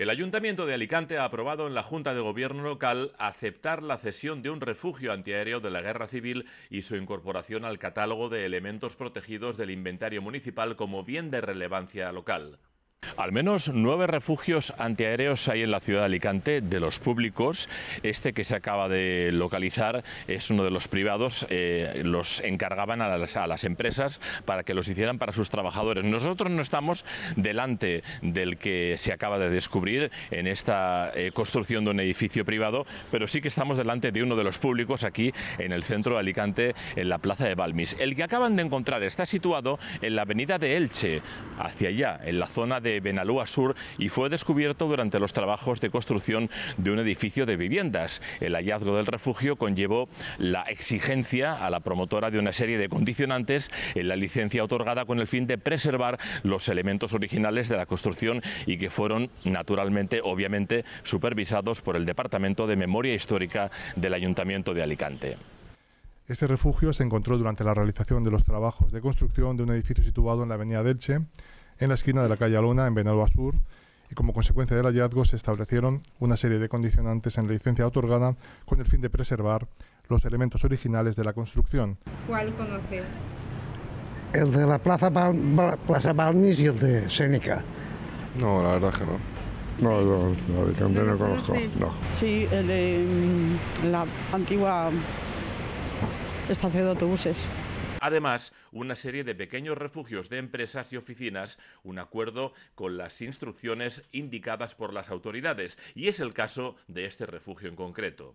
El Ayuntamiento de Alicante ha aprobado en la Junta de Gobierno local aceptar la cesión de un refugio antiaéreo de la Guerra Civil y su incorporación al catálogo de elementos protegidos del inventario municipal como bien de relevancia local. Al menos nueve refugios antiaéreos hay en la ciudad de Alicante de los públicos. Este que se acaba de localizar es uno de los privados. Eh, los encargaban a las, empresas para que los hicieran para sus trabajadores. Nosotros no estamos delante del que se acaba de descubrir en esta eh, construcción de un edificio privado, pero sí que estamos delante de uno de los públicos aquí en el centro de Alicante, en la plaza de Balmis. El que acaban de encontrar está situado en la avenida de Elche, hacia allá, en la zona de de Benalúa Sur y fue descubierto durante los trabajos de construcción de un edificio de viviendas. El hallazgo del refugio conllevó la exigencia a la promotora de una serie de condicionantes en la licencia otorgada con el fin de preservar los elementos originales de la construcción y que fueron naturalmente, obviamente, supervisados por el Departamento de Memoria Histórica del Ayuntamiento de Alicante. Este refugio se encontró durante la realización de los trabajos de construcción de un edificio situado en la avenida Delche, en la esquina de la calle Luna, en Benalba Sur, y como consecuencia del hallazgo se establecieron una serie de condicionantes en la licencia otorgada con el fin de preservar los elementos originales de la construcción. ¿Cuál conoces? El de la Plaza, Plaza y el de Seneca. No, la verdad que no. No, yo no, no, conozco. Sí, el de mm, la antigua estación de autobuses. Además, una serie de pequeños refugios de empresas y oficinas, un acuerdo con las instrucciones indicadas por las autoridades, y es el caso de este refugio en concreto.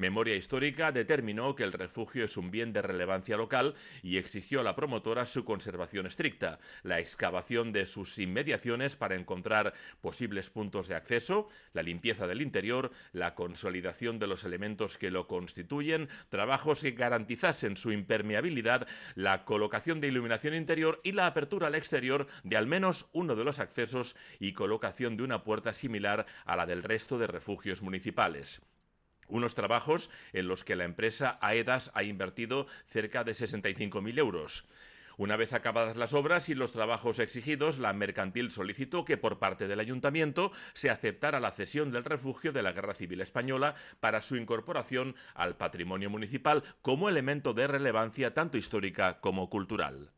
Memoria Histórica determinó que el refugio es un bien de relevancia local y exigió a la promotora su conservación estricta, la excavación de sus inmediaciones para encontrar posibles puntos de acceso, la limpieza del interior, la consolidación de los elementos que lo constituyen, trabajos que garantizasen su impermeabilidad, la colocación de iluminación interior y la apertura al exterior de al menos uno de los accesos y colocación de una puerta similar a la del resto de refugios municipales. Unos trabajos en los que la empresa AEDAS ha invertido cerca de 65.000 euros. Una vez acabadas las obras y los trabajos exigidos, la mercantil solicitó que por parte del ayuntamiento se aceptara la cesión del refugio de la Guerra Civil Española para su incorporación al patrimonio municipal como elemento de relevancia tanto histórica como cultural.